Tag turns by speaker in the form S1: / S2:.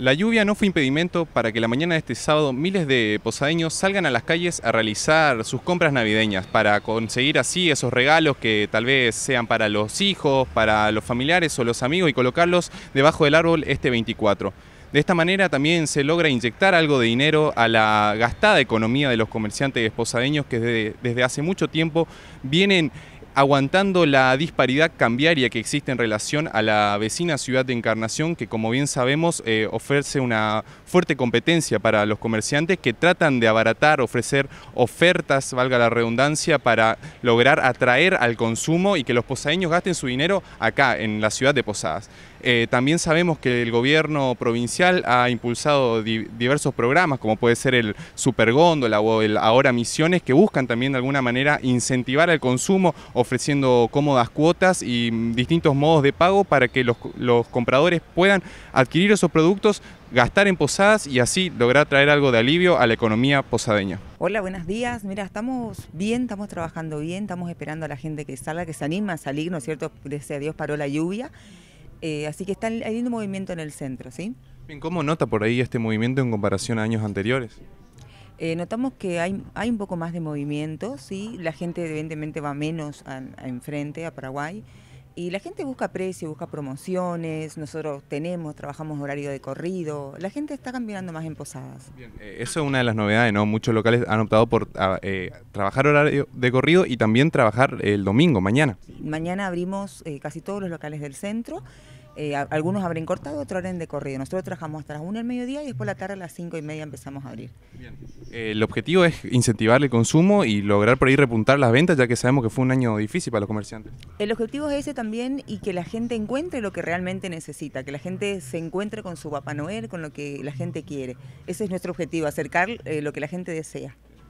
S1: La lluvia no fue impedimento para que la mañana de este sábado miles de posadeños salgan a las calles a realizar sus compras navideñas para conseguir así esos regalos que tal vez sean para los hijos, para los familiares o los amigos y colocarlos debajo del árbol este 24. De esta manera también se logra inyectar algo de dinero a la gastada economía de los comerciantes posadeños que desde, desde hace mucho tiempo vienen aguantando la disparidad cambiaria que existe en relación a la vecina ciudad de Encarnación, que como bien sabemos eh, ofrece una fuerte competencia para los comerciantes que tratan de abaratar, ofrecer ofertas, valga la redundancia, para lograr atraer al consumo y que los posadeños gasten su dinero acá, en la ciudad de Posadas. Eh, también sabemos que el gobierno provincial ha impulsado diversos programas, como puede ser el Supergóndola o el Ahora Misiones, que buscan también de alguna manera incentivar al consumo, ofreciendo cómodas cuotas y distintos modos de pago para que los, compradores puedan adquirir esos productos, gastar en posadas y así lograr traer algo de alivio a la economía posadeña.
S2: Hola, buenos días. Mira, estamos bien, estamos trabajando bien, estamos esperando a la gente que salga, que se anima a salir, ¿no es cierto? Desde Dios paró la lluvia. Eh, así que está, hay un movimiento en el centro, ¿sí?
S1: ¿cómo nota por ahí este movimiento en comparación a años anteriores?
S2: Eh, notamos que hay, hay un poco más de movimiento, ¿sí? la gente evidentemente va menos enfrente a Paraguay y la gente busca precio, busca promociones, nosotros tenemos, trabajamos horario de corrido, la gente está cambiando más en posadas. Eh,
S1: eso es una de las novedades, ¿no? Muchos locales han optado por ah, eh, trabajar horario de corrido y también trabajar el domingo, mañana.
S2: Mañana abrimos casi todos los locales del centro eh, algunos abren cortado, otros abren de corrido. Nosotros trabajamos hasta las 1 del mediodía y después la tarde a las 5 y media empezamos a abrir.
S1: Bien. Eh, el objetivo es incentivar el consumo y lograr por ahí repuntar las ventas, ya que sabemos que fue un año difícil para los comerciantes.
S2: El objetivo es ese también y que la gente encuentre lo que realmente necesita, que la gente se encuentre con su Papá Noel, con lo que la gente quiere. Ese es nuestro objetivo, acercar eh, lo que la gente desea.